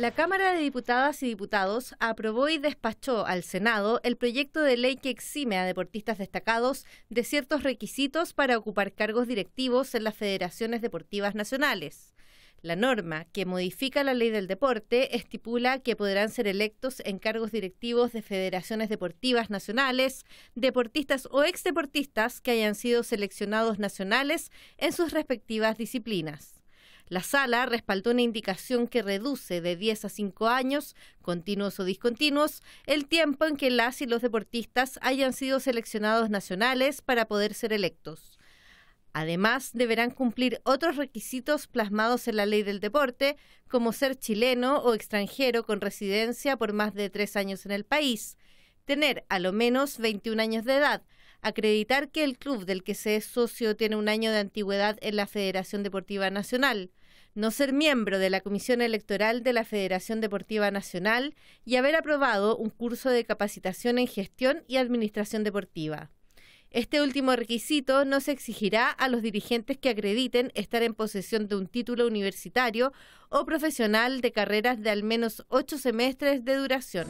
La Cámara de Diputadas y Diputados aprobó y despachó al Senado el proyecto de ley que exime a deportistas destacados de ciertos requisitos para ocupar cargos directivos en las federaciones deportivas nacionales. La norma que modifica la ley del deporte estipula que podrán ser electos en cargos directivos de federaciones deportivas nacionales, deportistas o exdeportistas que hayan sido seleccionados nacionales en sus respectivas disciplinas. La sala respaldó una indicación que reduce de 10 a 5 años, continuos o discontinuos, el tiempo en que las y los deportistas hayan sido seleccionados nacionales para poder ser electos. Además, deberán cumplir otros requisitos plasmados en la ley del deporte, como ser chileno o extranjero con residencia por más de tres años en el país, tener a lo menos 21 años de edad, acreditar que el club del que se es socio tiene un año de antigüedad en la Federación Deportiva Nacional, no ser miembro de la Comisión Electoral de la Federación Deportiva Nacional y haber aprobado un curso de capacitación en gestión y administración deportiva. Este último requisito no se exigirá a los dirigentes que acrediten estar en posesión de un título universitario o profesional de carreras de al menos ocho semestres de duración.